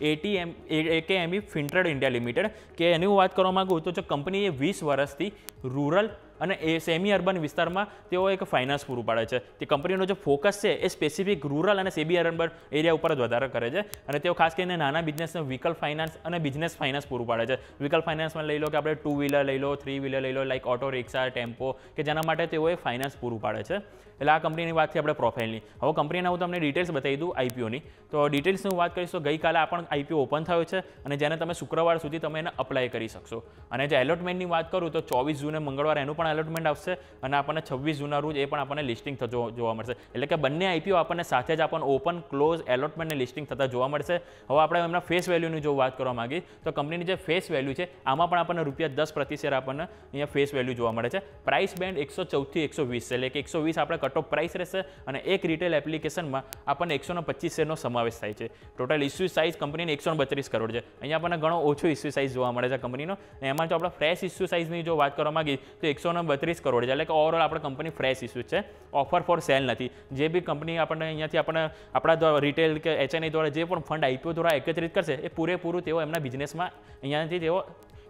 ATM AKME fintrade India limited કે એની હું વાત કરવા માગું તો જો કંપનીએ વીસ વર્ષથી રૂરલ અને એ સેમી અર્બન વિસ્તારમાં તેઓ એક ફાઇનાન્સ પૂરું પાડે છે તે કંપનીનો જે ફોકસ છે એ સ્પેસિફિક રૂરલ અને સેબી અર્બન એરિયા ઉપર જ વધારે કરે છે અને તેઓ ખાસ કરીને નાના બિઝનેસને વ્હીકલ ફાઇનાન્સ અને બિઝનેસ ફાઇનાન્સ પૂરું પાડે છે વ્હીકલ ફાઇનાન્સમાં લઈ લો કે આપણે ટુ વ્હીલર લઈ લો થ્રી વ્હીલર લઈ લો લાઇક ઓટો રિક્ષા ટેમ્પો કે જેના માટે તેઓએ ફાઇનાન્સ પૂરું પાડે છે એટલે આ કંપનીની વાત વાતથી આપણે પ્રોફાઇલની હવે કંપનીના હું તમને ડિટેલ્સ બતાવી દઉં આઈપીઓની તો ડિટેલ્સની હું વાત કરીશ તો ગઈકાલે આ પણ આઈપીઓ ઓપન થયો છે અને જેને તમે શુક્રવાર સુધી તમે એને અપ્લાય કરી શકશો અને જે એલોટમેન્ટની વાત કરું તો ચોવીસ જૂને મંગળવાર એનું પણ પણ અલોટમેન્ટ આવશે અને આપણને છવ્વીસ જૂના રોજ એ પણ આપણને લિસ્ટિંગ થતો જોવા મળશે એટલે કે બંને આઈપીઓ આપણને સાથે જ આપણને ઓપન ક્લોઝ એલોટમેન્ટને લિસ્ટિંગ થતા જોવા મળશે હવે આપણે એમના ફેસ વેલ્યુની જો વાત કરવા માગીએ તો કંપનીની જે ફેસ વેલ્યુ છે આમાં પણ આપણને રૂપિયા દસ પ્રતિ શેર આપણને અહીંયા ફેસ વેલ્યુ જોવા મળે છે પ્રાઇસ બેન્ડ એકસો ચૌદથી એકસો વીસ એટલે કે એકસો વીસ આપણે કટ ઓફ પ્રાઇસ રહેશે અને એક રિટેલ એપ્લિકેશનમાં આપણને એકસો પચીસ શેરનો સમાવેશ થાય છે ટોટલ ઇસ્યુ સાઇઝ કંપનીને એકસો બત્રીસ કરોડ છે અહીંયા આપણને ઘણો ઓછો ઇસ્યુ સાઇઝ જોવા મળે છે કંપનીનો એમાં જો આપણે ફ્રેશ ઇસ્યુ સાઇઝની જો વાત કરવા માગીએ તો એકસો ત્રણસોને બત્રીસ કરોડ છે એટલે કે ઓવરઓલ આપણે કંપની ફ્રેશ ઇસ્યુ છે ઓફર ફોર સેલ નથી જે બી કંપની આપણને અહીંયાથી આપણે આપણા રિટેલ કે એચએનઆઈ દ્વારા જે પણ ફંડ આઈપીઓ દ્વારા એકત્રિત કરશે એ પૂરેપૂરું તેઓ એમના બિઝનેસમાં અહીંયાથી તેઓ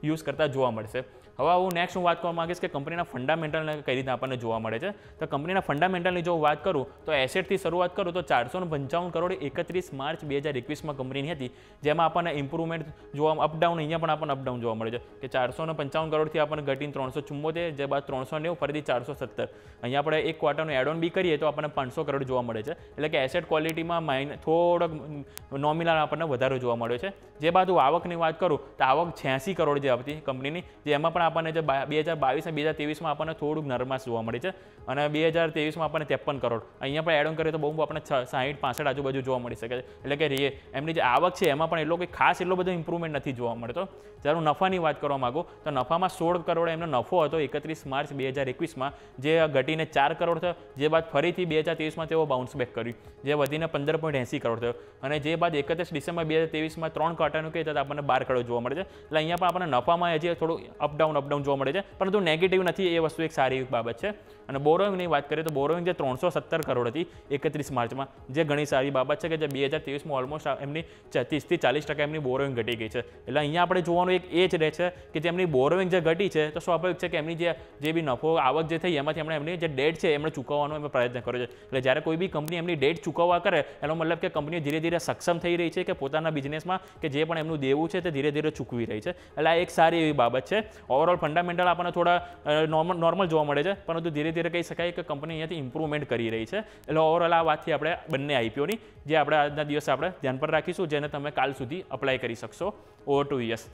યુઝ કરતા જોવા મળશે હવે હું નેક્સ્ટ હું વાત કરવા માગીશ કે કંપનીના ફંડામેન્ટલને કઈ રીતે આપણને જોવા મળે છે તો કંપનીના ફંડામેન્ટલની જો વાત કરું તો એસેટથી શરૂઆત કરું તો ચારસો પંચાવન કરોડ એકત્રીસ માર્ચ બે હજાર એકવીસમાં કંપનીની હતી જેમાં આપણને ઇમ્પ્રુવમેન્ટ જોવા અપડાઉન અહીંયા પણ આપણને અપડાઉન જોવા મળે છે કે ચારસો પંચાવન કરોડથી આપણને ઘટીને ત્રણસો ચુમ્મોતેર જે બાદ ત્રણસો નેવું ફરીથી ચારસો સત્તર અહીંયા આપણે એક ક્વાર્ટરનું એડ ઓન બી કરીએ તો આપણને પાંચસો કરોડ જોવા મળે છે એટલે કે એસેટ ક્વોલિટીમાં માઇન થોડોક નોમિનલ આપણને વધારો જોવા મળ્યો છે જે બાદ હું આવકની વાત કરું તો આવક છ્યાસી કરોડ જે આવતી કંપનીની જે એમાં પણ આપણને જે બે હજાર બાવીસ અને બે હજાર ત્રેવીસમાં આપણને થોડુંક નરમાશ જોવા મળે છે અને બે હજાર ત્રેવીસમાં આપણને ત્રેપન કરોડ અહીંયા પણ એડ ઓન કરીએ તો બહુ આપણે સાઠ પાસઠ આજુબાજુ જોવા મળી શકે છે એટલે કે રીએ એમની જે આવક છે એમાં પણ એટલો કંઈ ખાસ એટલો બધો ઇમ્પ્રુવમેન્ટ નથી જોવા મળતો જ્યારે હું નફાની વાત કરવા માગું તો નફામાં સોળ કરોડ એમનો નફો હતો એકત્રીસ માર્ચ બે હજાર એકવીસમાં જે ઘટીને ચાર કરોડ થયો જે બાદ ફરીથી બે હજાર ત્રેવીસમાં તેઓ બાઉન્સ બેક કર્યું જે વધીને પંદર પોઈન્ટ એંસી કરોડ થયો અને જે બાદ એકત્રીસ ડિસેમ્બર બે હજાર ત્રેવીસમાં ત્રણ ક્વાર્ટરનું કહે તો આપણને બાર કરોડ જોવા મળે છે એટલે અહીંયા પણ આપણને નફામાં હજી થોડું અપડાઉન પણ અપડાઉન જોવા મળે છે પરંતુ નેગેટિવ નથી એ વસ્તુ એક સારી બાબત છે અને બોરોઈંગની વાત કરીએ તો બોરોઈંગ જે ત્રણસો સત્તર કરોડ હતી એકત્રીસ માર્ચમાં જે ઘણી સારી બાબત છે કે જે બે હજાર ત્રેવીસમાં ઓલમોસ્ટ એમની ત્રીસથી ચાલીસ ટકા એમની બોરોઈંગ ઘટી ગઈ છે એટલે અહીંયા આપણે જોવાનું એક એ જ રહે છે કે જેમની એમની જે ઘટી છે તો સ્વાભાવિક છે કે એમની જે જે બી નફો આવક જે થઈ એમાંથી એમણે એમની જે ડેટ છે એમણે ચૂકવવાનો એમણે પ્રયત્ન કર્યો છે એટલે જ્યારે કોઈ બી કંપની એમની ડેટ ચૂકવવા કરે એનો મતલબ કે કંપનીઓ ધીરે ધીરે સક્ષમ થઈ રહી છે કે પોતાના બિઝનેસમાં કે જે પણ એમનું દેવું છે તે ધીરે ધીરે ચૂકવી રહી છે એટલે આ એક સારી એવી બાબત છે ઓવર ઓવરઓલ ફંડામેન્ટલ આપણને થોડા નોર્મલ નોર્મલ જોવા મળે છે પરંતુ ધીરે ધીરે કહી શકાય કે કંપની અહીંયાથી ઇમ્પ્રુવમેન્ટ કરી રહી છે એટલે ઓવરઓલ આ વાતથી આપણે બંને આઈપીઓની જે આપણે આજના દિવસે આપણે ધ્યાન પર રાખીશું જેને તમે કાલ સુધી અપ્લાય કરી શકશો ઓવર ટુ યસ